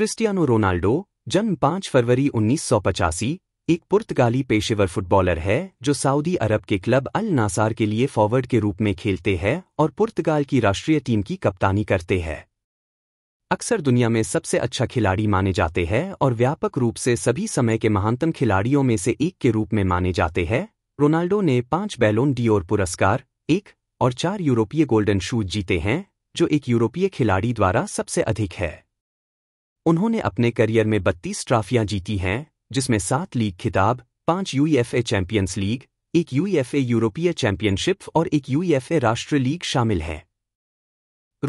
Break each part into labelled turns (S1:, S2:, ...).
S1: Cristiano Ronaldo जन्म 5 फरवरी उन्नीस एक पुर्तगाली पेशेवर फुटबॉलर है जो सऊदी अरब के क्लब अल नासार के लिए फॉरवर्ड के रूप में खेलते हैं और पुर्तगाल की राष्ट्रीय टीम की कप्तानी करते हैं अक्सर दुनिया में सबसे अच्छा खिलाड़ी माने जाते हैं और व्यापक रूप से सभी समय के महानतम खिलाड़ियों में से एक के रूप में माने जाते हैं रोनाल्डो ने पांच बैलोन डियोर पुरस्कार एक और चार यूरोपीय गोल्डन शूज जीते हैं जो एक यूरोपीय खिलाड़ी द्वारा सबसे अधिक है उन्होंने अपने करियर में बत्तीस ट्राफियां जीती हैं जिसमें सात लीग खिताब पांच यूईएफए चैंपियंस लीग एक यूईएफए यूरोपीय चैंपियनशिप और एक यूईएफए राष्ट्र लीग शामिल है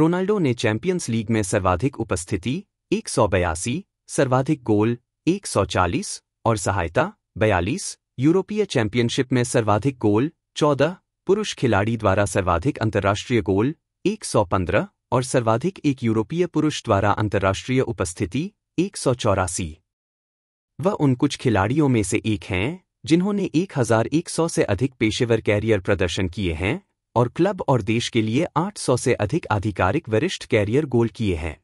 S1: रोनाल्डो ने चैंपियंस लीग में सर्वाधिक उपस्थिति एक सौ बयासी सर्वाधिक गोल 140 और सहायता बयालीस यूरोपीय चैंपियनशिप में सर्वाधिक गोल 14 पुरुष खिलाड़ी द्वारा सर्वाधिक अंतर्राष्ट्रीय गोल 115 और सर्वाधिक एक यूरोपीय पुरुष द्वारा अंतर्राष्ट्रीय उपस्थिति एक सौ चौरासी वह उन कुछ खिलाड़ियों में से एक हैं जिन्होंने 1100 से अधिक पेशेवर कैरियर प्रदर्शन किए हैं और क्लब और देश के लिए 800 से अधिक आधिकारिक वरिष्ठ कैरियर गोल किए हैं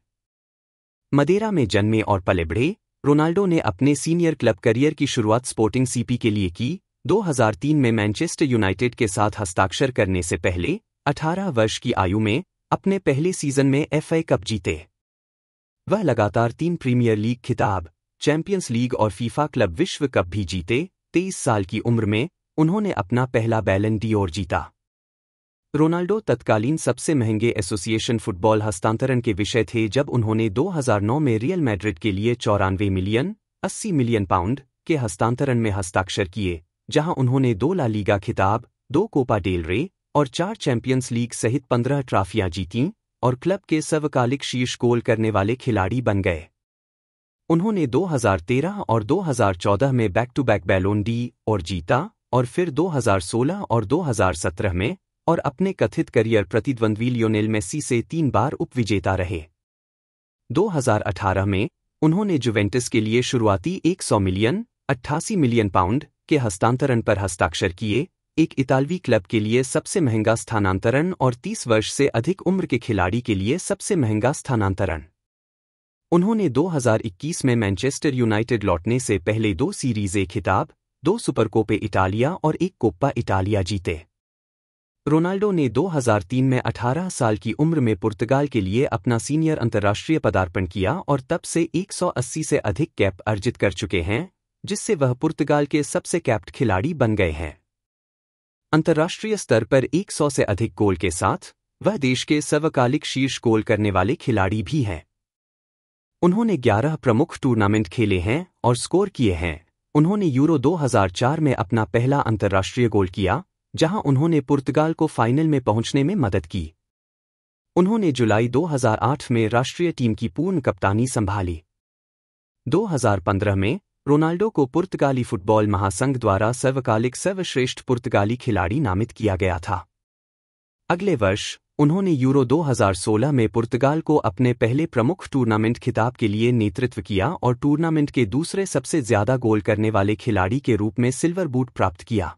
S1: मदेरा में जन्मे और पलेबड़े रोनाल्डो ने अपने सीनियर क्लब करियर की शुरुआत स्पोर्टिंग सीपी के लिए की 2003 में मैनचेस्टर यूनाइटेड के साथ हस्ताक्षर करने से पहले 18 वर्ष की आयु में अपने पहले सीजन में एफए कप जीते वह लगातार तीन प्रीमियर लीग खिताब चैंपियंस लीग और फीफा क्लब विश्व कप भी जीते तेईस साल की उम्र में उन्होंने अपना पहला बैलन डी और जीता रोनाल्डो तत्कालीन सबसे महंगे एसोसिएशन फुटबॉल हस्तांतरण के विषय थे जब उन्होंने 2009 में रियल मैड्रिड के लिए चौरानवे मिलियन 80 मिलियन पाउंड के हस्तांतरण में हस्ताक्षर किए जहां उन्होंने दो ला लीगा खिताब दो कोपा डेल रे और चार चैंपियंस लीग सहित पंद्रह ट्रॉफियां जीतीं और क्लब के सर्वकालिक शीर्ष गोल करने वाले खिलाड़ी बन गए उन्होंने 2013 और 2014 में back to back Ballon d'Or जीता और फिर 2016 और 2017 में और अपने कथित करियर प्रतिद्वंद्वी लियोनेल मेसी से तीन बार उपविजेता रहे 2018 में उन्होंने जुवेंटस के लिए शुरुआती 100 मिलियन 88 मिलियन पाउंड के हस्तांतरण पर हस्ताक्षर किए एक इतालवी क्लब के लिए सबसे महंगा स्थानांतरण और 30 वर्ष से अधिक उम्र के खिलाड़ी के लिए सबसे महंगा स्थानांतरण उन्होंने 2021 में मैनचेस्टर यूनाइटेड लौटने से पहले दो सीरीज़ एक खिताब दो सुपरकोपे इटालिया और एक कोप्पा इटालिया जीते रोनाल्डो ने 2003 में 18 साल की उम्र में पुर्तगाल के लिए अपना सीनियर अंतर्राष्ट्रीय पदार्पण किया और तब से 180 से अधिक कैप अर्जित कर चुके हैं जिससे वह पुर्तगाल के सबसे कैप्ट खिलाड़ी बन गए हैं अंतर्राष्ट्रीय स्तर पर 100 से अधिक गोल के साथ वह देश के सर्वकालिक शीर्ष गोल करने वाले खिलाड़ी भी हैं उन्होंने 11 प्रमुख टूर्नामेंट खेले हैं और स्कोर किए हैं उन्होंने यूरो 2004 में अपना पहला अंतर्राष्ट्रीय गोल किया जहां उन्होंने पुर्तगाल को फाइनल में पहुंचने में मदद की उन्होंने जुलाई 2008 में राष्ट्रीय टीम की पूर्ण कप्तानी संभाली 2015 में रोनाल्डो को पुर्तगाली फुटबॉल महासंघ द्वारा सर्वकालिक सर्वश्रेष्ठ पुर्तगाली खिलाड़ी नामित किया गया था अगले वर्ष उन्होंने यूरो 2016 में पुर्तगाल को अपने पहले प्रमुख टूर्नामेंट खिताब के लिए नेतृत्व किया और टूर्नामेंट के दूसरे सबसे ज्यादा गोल करने वाले खिलाड़ी के रूप में सिल्वर बूट प्राप्त किया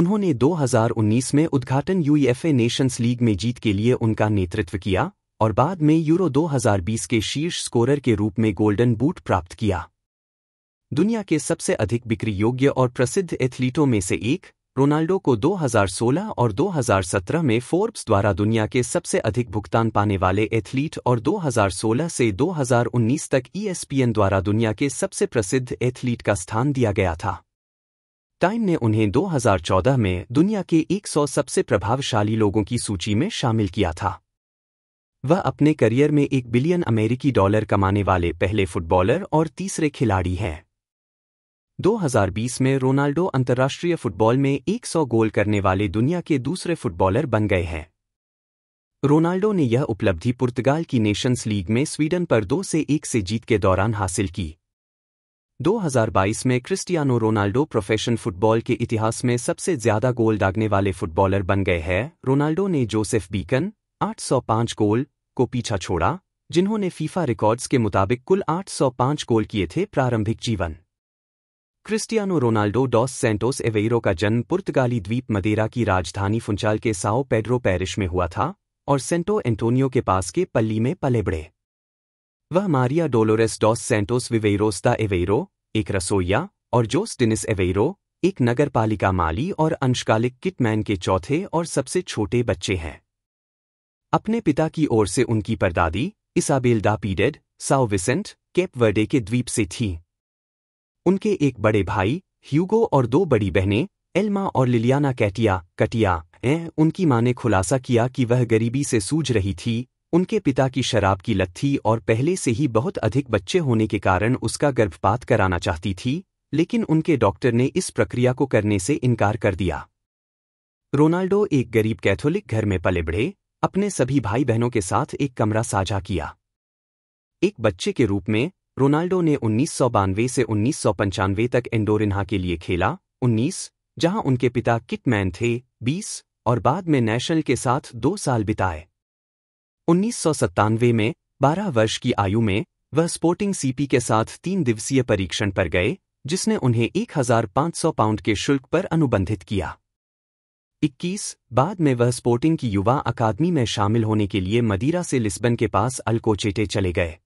S1: उन्होंने 2019 में उद्घाटन यूईएफए नेशंस लीग में जीत के लिए उनका नेतृत्व किया और बाद में यूरो 2020 के शीर्ष स्कोरर के रूप में गोल्डन बूट प्राप्त किया दुनिया के सबसे अधिक बिक्री योग्य और प्रसिद्ध एथलीटों में से एक रोनाल्डो को 2016 और 2017 में फोर्ब्स द्वारा दुनिया के सबसे अधिक भुगतान पाने वाले एथलीट और 2016 से 2019 तक ईएसपीएन e द्वारा दुनिया के सबसे प्रसिद्ध एथलीट का स्थान दिया गया था टाइम ने उन्हें 2014 में दुनिया के 100 सबसे प्रभावशाली लोगों की सूची में शामिल किया था वह अपने करियर में एक बिलियन अमेरिकी डॉलर कमाने वाले पहले फुटबॉलर और तीसरे खिलाड़ी हैं 2020 में रोनाल्डो अंतर्राष्ट्रीय फुटबॉल में 100 गोल करने वाले दुनिया के दूसरे फुटबॉलर बन गए हैं रोनाल्डो ने यह उपलब्धि पुर्तगाल की नेशंस लीग में स्वीडन पर दो से एक से जीत के दौरान हासिल की 2022 में क्रिस्टियानो रोनाल्डो प्रोफेशन फुटबॉल के इतिहास में सबसे ज्यादा गोल दागने वाले फुटबॉलर बन गए हैं रोनाल्डो ने जोसेफ बीकन 805 गोल को पीछा छोड़ा जिन्होंने फीफा रिकॉर्ड्स के मुताबिक कुल 805 गोल किए थे प्रारंभिक जीवन Cristiano Ronaldo dos Santos Aveiro का जन्म पुर्तगाली द्वीप मदेरा की राजधानी फुंचाल के साओ पेड्रो पेरिश में हुआ था और सेंटो एंटोनियो के पास के पल्ली में पले बड़े वह Maria Dolores dos Santos Viveiros Aveiro एक रसोइया और जोस डिनिस एवेरो एक नगरपालिका माली और अंशकालिक किटमैन के चौथे और सबसे छोटे बच्चे हैं अपने पिता की ओर से उनकी परदादी Isabel da Piedade São Vicente Cape Verde के द्वीप से थी उनके एक बड़े भाई ह्यूगो और दो बड़ी बहनें एल्मा और लिलियाना कैटिया कटिया ए उनकी मां ने खुलासा किया कि वह गरीबी से सूझ रही थी उनके पिता की शराब की लत थी और पहले से ही बहुत अधिक बच्चे होने के कारण उसका गर्भपात कराना चाहती थी लेकिन उनके डॉक्टर ने इस प्रक्रिया को करने से इनकार कर दिया रोनाल्डो एक गरीब कैथोलिक घर में पले बढ़े अपने सभी भाई बहनों के साथ एक कमरा साझा किया एक बच्चे के रूप में रोनाल्डो ने उन्नीस से उन्नीस तक एंडोरिन्हा के लिए खेला 19, जहां उनके पिता किटमैन थे 20 और बाद में नेशनल के साथ दो साल बिताए उन्नीस में 12 वर्ष की आयु में वह स्पोर्टिंग सीपी के साथ तीन दिवसीय परीक्षण पर गए जिसने उन्हें 1500 पाउंड के शुल्क पर अनुबंधित किया 21 बाद में वह स्पोर्टिंग की युवा अकादमी में शामिल होने के लिए मदीरा से लिस्बन के पास अल्कोचेटे चले गए